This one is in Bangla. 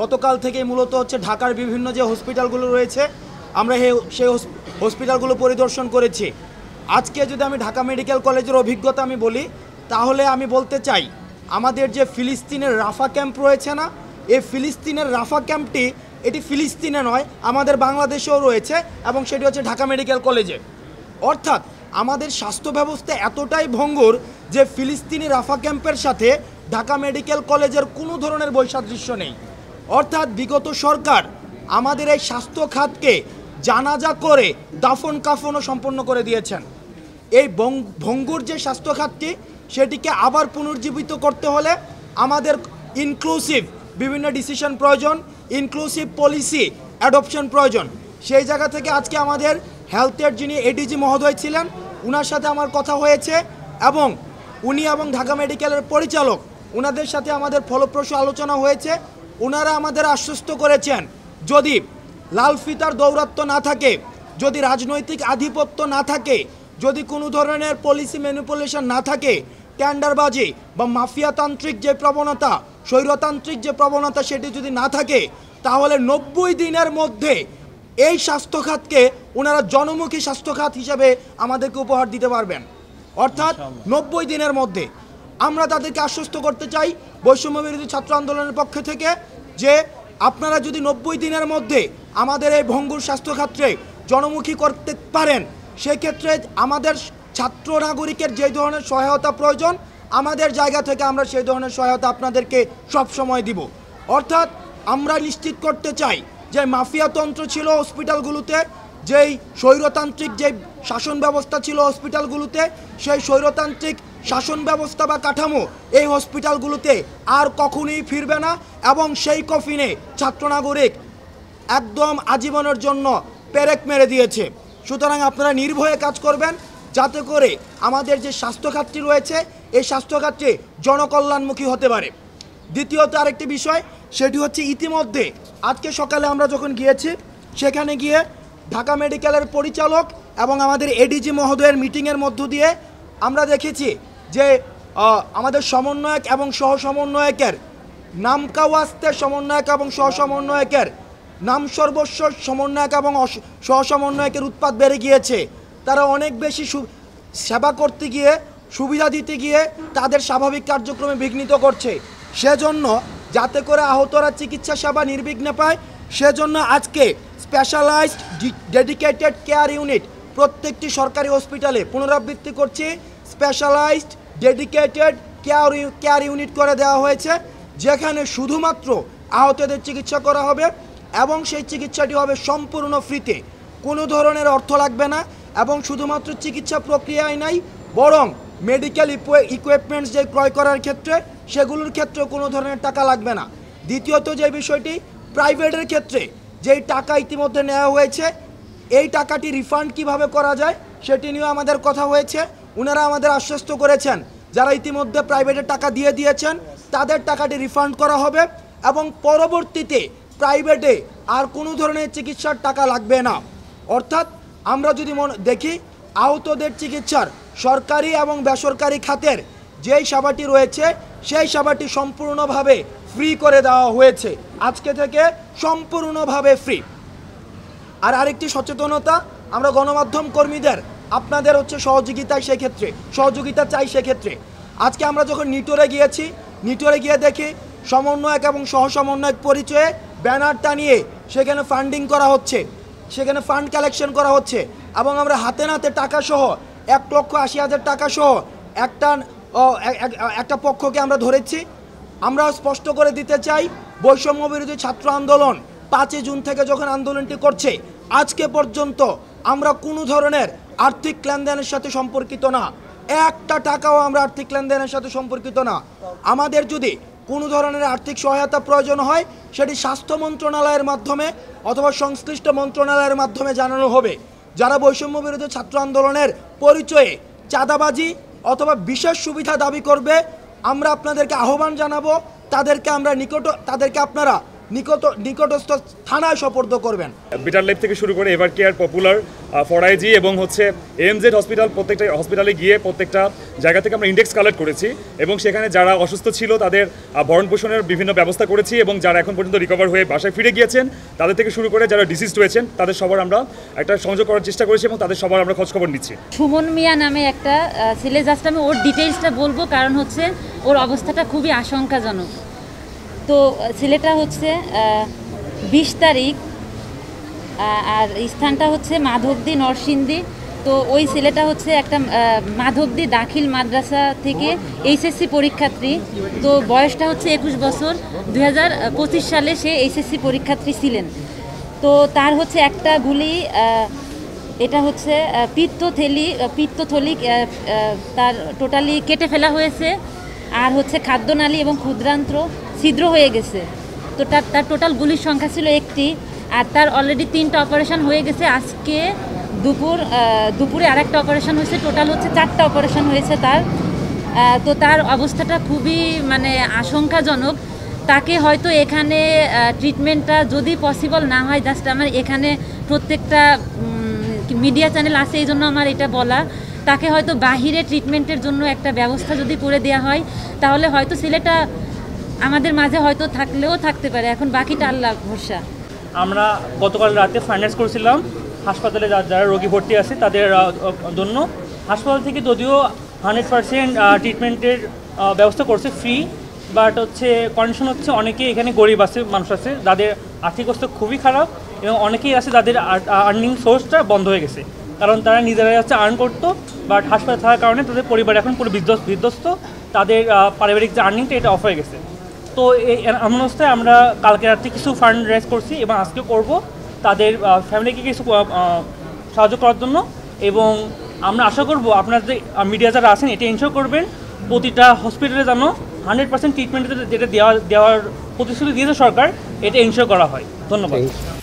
গতকাল থেকে মূলত হচ্ছে ঢাকার বিভিন্ন যে হসপিটালগুলো রয়েছে আমরা সেই হসপিটালগুলো পরিদর্শন করেছি আজকে যদি আমি ঢাকা মেডিকেল কলেজের অভিজ্ঞতা আমি বলি তাহলে আমি বলতে চাই আমাদের যে ফিলিস্তিনের রাফা ক্যাম্প রয়েছে না এই ফিলিস্তিনের রাফা ক্যাম্পটি এটি ফিলিস্তিনে নয় আমাদের বাংলাদেশেও রয়েছে এবং সেটি হচ্ছে ঢাকা মেডিকেল কলেজে অর্থাৎ আমাদের স্বাস্থ্য ব্যবস্থা এতটাই ভঙ্গুর যে ফিলিস্তিনি রাফা ক্যাম্পের সাথে ঢাকা মেডিকেল কলেজের কোনো ধরনের বৈসাদৃশ্য নেই অর্থাৎ বিগত সরকার আমাদের এই স্বাস্থ্য খাতকে জানাজা করে দাফন কাফনও সম্পন্ন করে দিয়েছেন এই ভঙ্গুর যে স্বাস্থ্য খাতটি সেটিকে আবার পুনর্জীবিত করতে হলে আমাদের ইনক্লুসিভ বিভিন্ন ডিসিশন প্রয়োজন ইনক্লুসিভ পলিসি অ্যাডপশন প্রয়োজন সেই জায়গা থেকে আজকে আমাদের হেলথের যিনি এডিজি মহোদয় ছিলেন ওনার সাথে আমার কথা হয়েছে এবং উনি এবং ঢাকা মেডিকেলের পরিচালক ওনাদের সাথে আমাদের ফলপ্রসূ আলোচনা হয়েছে ওনারা আমাদের আশ্বস্ত করেছেন যদি লাল ফিতার দৌরাত্ব না থাকে যদি রাজনৈতিক আধিপত্য না থাকে যদি কোনো ধরনের পলিসি ম্যানিপুলেশন না থাকে ট্যান্ডারবাজি বা মাফিয়াতান্ত্রিক যে প্রবণতা স্বৈরতান্ত্রিক যে প্রবণতা সেটি যদি না থাকে তাহলে নব্বই দিনের মধ্যে এই স্বাস্থ্যখাতকে ওনারা জনমুখী স্বাস্থ্যখাত হিসাবে আমাদেরকে উপহার দিতে পারবেন অর্থাৎ নব্বই দিনের মধ্যে আমরা তাদেরকে আশ্বস্ত করতে চাই বৈষম্য বিরোধী ছাত্র আন্দোলনের পক্ষ থেকে যে আপনারা যদি নব্বই দিনের মধ্যে আমাদের এই ভঙ্গুর স্বাস্থ্যক্ষেত্রে জনমুখী করতে পারেন সেক্ষেত্রে আমাদের ছাত্র নাগরিকের যে ধরনের সহায়তা প্রয়োজন আমাদের জায়গা থেকে আমরা সেই ধরনের সহায়তা আপনাদেরকে সব সময় দিব অর্থাৎ আমরা নিশ্চিত করতে চাই যে মাফিয়াতন্ত্র ছিল হসপিটালগুলোতে যেই স্বৈরতান্ত্রিক যে শাসন ব্যবস্থা ছিল হসপিটালগুলোতে সেই স্বৈরতান্ত্রিক শাসন ব্যবস্থা বা কাঠামো এই হসপিটালগুলোতে আর কখনোই ফিরবে না এবং সেই কফিনে ছাত্র নাগরিক একদম আজীবনের জন্য পেরেক মেরে দিয়েছে সুতরাং আপনারা নির্ভয়ে কাজ করবেন যাতে করে আমাদের যে স্বাস্থ্যখাতটি রয়েছে এই স্বাস্থ্যখাতটি জনকল্যাণমুখী হতে পারে দ্বিতীয়ত আরেকটি বিষয় সেটি হচ্ছে ইতিমধ্যে আজকে সকালে আমরা যখন গিয়েছি সেখানে গিয়ে ঢাকা মেডিকেলের পরিচালক এবং আমাদের এডিজি মহোদয়ের মিটিংয়ের মধ্য দিয়ে আমরা দেখেছি যে আমাদের সমন্বয়ক এবং সহ সমন্বয়কের নামকাওয়াস্তে সমন্বয়ক এবং সহ সমন্বয়কের নাম সর্বস্ব সমন্বয়ক এবং সহ সমন্বয়কের উৎপাদ বেড়ে গিয়েছে তারা অনেক বেশি সেবা করতে গিয়ে সুবিধা দিতে গিয়ে তাদের স্বাভাবিক কার্যক্রমে বিঘ্নিত করছে সেজন্য যাতে করে আহতরা চিকিৎসা সেবা নির্বিঘ্নে পায় সেজন্য আজকে স্পেশালাইজড ডেডিকেটেড কেয়ার ইউনিট প্রত্যেকটি সরকারি হসপিটালে পুনরাবৃত্তি করছে specialised dedicated care care unit করে দেওয়া হয়েছে যেখানে শুধুমাত্র আহতদের চিকিৎসা করা হবে এবং সেই চিকিৎসাটি হবে সম্পূর্ণ ফ্রিতে কোনো ধরনের অর্থ লাগবে না এবং শুধুমাত্র চিকিৎসা প্রক্রিয়ায় নাই বরং মেডিকেল ইকুইপমেন্টস যে ক্রয় করার ক্ষেত্রে সেগুলোর ক্ষেত্রে কোনো ধরনের টাকা লাগবে না দ্বিতীয়ত যে বিষয়টি প্রাইভেটের ক্ষেত্রে যেই টাকা ইতিমধ্যে নেওয়া হয়েছে এই টাকাটি রিফান্ড কিভাবে করা যায় সেটি নিয়েও আমাদের কথা হয়েছে উনারা আমাদের আশ্বস্ত করেছেন যারা ইতিমধ্যে প্রাইভেটে টাকা দিয়ে দিয়েছেন তাদের টাকাটি রিফান্ড করা হবে এবং পরবর্তীতে প্রাইভেটে আর কোনো ধরনের চিকিৎসার টাকা লাগবে না অর্থাৎ আমরা যদি দেখি আহতদের চিকিৎসার সরকারি এবং বেসরকারি খাতের যেই সেবাটি রয়েছে সেই সেবাটি সম্পূর্ণভাবে ফ্রি করে দেওয়া হয়েছে আজকে থেকে সম্পূর্ণভাবে ফ্রি আর আরেকটি সচেতনতা আমরা গণমাধ্যম কর্মীদের আপনাদের হচ্ছে সহযোগিতায় সেক্ষেত্রে সহযোগিতা চাই সেক্ষেত্রে আজকে আমরা যখন নিটোরে গিয়েছি নিটোরে গিয়ে দেখি সমন্বয়ক এবং সহসমন্বয়ক পরিচয়ে ব্যানার টানিয়ে সেখানে ফান্ডিং করা হচ্ছে সেখানে ফান্ড কালেকশন করা হচ্ছে এবং আমরা হাতে নাতে টাকা সহ এক লক্ষ আশি হাজার টাকা সহ একটা একটা পক্ষকে আমরা ধরেছি আমরা স্পষ্ট করে দিতে চাই বৈষম্য বিরোধী ছাত্র আন্দোলন পাঁচই জুন থেকে যখন আন্দোলনটি করছে আজকে পর্যন্ত আমরা কোনো ধরনের আর্থিক লেনদেনের সাথে সম্পর্কিত না একটা টাকাও আমরা আর্থিক লেনদেনের সাথে সম্পর্কিত না আমাদের যদি কোনো ধরনের আর্থিক সহায়তা প্রয়োজন হয় সেটি স্বাস্থ্য মন্ত্রণালয়ের মাধ্যমে অথবা সংশ্লিষ্ট মন্ত্রণালয়ের মাধ্যমে জানানো হবে যারা বৈষম্য বিরোধী ছাত্র আন্দোলনের পরিচয়ে চাঁদাবাজি অথবা বিশেষ সুবিধা দাবি করবে আমরা আপনাদেরকে আহ্বান জানাবো তাদেরকে আমরা নিকট তাদেরকে আপনারা নিকট নিকটস্থ থানায় সপর্দ করবেন বিটার লাইফ থেকে শুরু করে এভার কেয়ার পপুলার ফরাইজি এবং হচ্ছে এমজেড হসপিটাল প্রত্যেকটা হসপিটালে গিয়ে প্রত্যেকটা জায়গা থেকে আমরা ইন্ডেক্স কালেক্ট করেছি এবং সেখানে যারা অসুস্থ ছিল তাদের ভরণ পোষণের বিভিন্ন ব্যবস্থা করেছি এবং যারা এখন পর্যন্ত রিকভার হয়ে বাসায় ফিরে গিয়েছেন তাদের থেকে শুরু করে যারা ডিসিজ হয়েছেন তাদের সবার আমরা একটা সংযোগ করার চেষ্টা করেছি এবং তাদের সবার আমরা খোঁজখবর নিচ্ছি সুমন মিয়া নামে একটা ছেলে জাস্ট আমি ওর ডিটেলসটা বলবো কারণ হচ্ছে ওর অবস্থাটা খুবই আশঙ্কাজনক তো সিলেটা হচ্ছে বিশ তারিখ আর স্থানটা হচ্ছে মাধবদী নরসিংদী তো ওই ছেলেটা হচ্ছে একটা মাধবদী দাখিল মাদ্রাসা থেকে এইচএসসি পরীক্ষার্থী তো বয়সটা হচ্ছে একুশ বছর দুই সালে সে এইচএসসি পরীক্ষার্থী ছিলেন তো তার হচ্ছে একটা গুলি এটা হচ্ছে পিত্ত পিত্তথলি তার টোটালি কেটে ফেলা হয়েছে আর হচ্ছে খাদ্যনালী এবং ক্ষুদ্রান্ত্র ছিদ্র হয়ে গেছে তো তার তার টোটাল গুলির সংখ্যা ছিল একটি আর তার অলরেডি তিনটা অপারেশন হয়ে গেছে আজকে দুপুর দুপুরে আরেকটা অপারেশন হয়েছে টোটাল হচ্ছে চারটা অপারেশন হয়েছে তার তো তার অবস্থাটা খুবই মানে আশঙ্কাজনক তাকে হয়তো এখানে ট্রিটমেন্টটা যদি পসিবল না হয় জাস্ট আমার এখানে প্রত্যেকটা মিডিয়া চ্যানেল আছে এই জন্য আমার এটা বলা তাকে হয়তো বাহিরে ট্রিটমেন্টের জন্য একটা ব্যবস্থা যদি করে দেওয়া হয় তাহলে হয়তো ছেলেটা আমাদের মাঝে হয়তো থাকলেও থাকতে পারে এখন বাকিটা আল্লাহ ভরসা আমরা গতকাল রাতে ফাইন্যান্স করেছিলাম হাসপাতালে যারা রোগী ভর্তি আছে তাদের জন্য হাসপাতাল থেকে যদিও হান্ড্রেড পারসেন্ট ট্রিটমেন্টের ব্যবস্থা করছে ফ্রি বাট হচ্ছে কন্ডিশন হচ্ছে অনেকেই এখানে গরিব আছে মানুষ আছে যাদের আর্থিক অবস্থা খুবই খারাপ এবং অনেকেই আছে যাদের আর্নিং সোর্সটা বন্ধ হয়ে গেছে কারণ তারা নিজেরাই হচ্ছে আর্ন করতো বাট হাসপাতাল থাকার কারণে তাদের পরিবার এখন পুরো বিধ্বস্ত তাদের পারিবারিক যে আর্নিংটা এটা অফ হয়ে গেছে তো এই অবস্থায় আমরা কালকে রাত্রে কিছু ফান্ড রেজ করছি এবং আজকে করব তাদের ফ্যামিলিকে কিছু সাহায্য করার জন্য এবং আমরা আশা করব আপনার যে মিডিয়া যারা আছেন এটা এনশোর করবেন প্রতিটা হসপিটালে যেন হান্ড্রেড পার্সেন্ট ট্রিটমেন্ট যেটা দেওয়া দেওয়ার প্রতিশ্রুতি দিয়েছে সরকার এটা এনশোর করা হয় ধন্যবাদ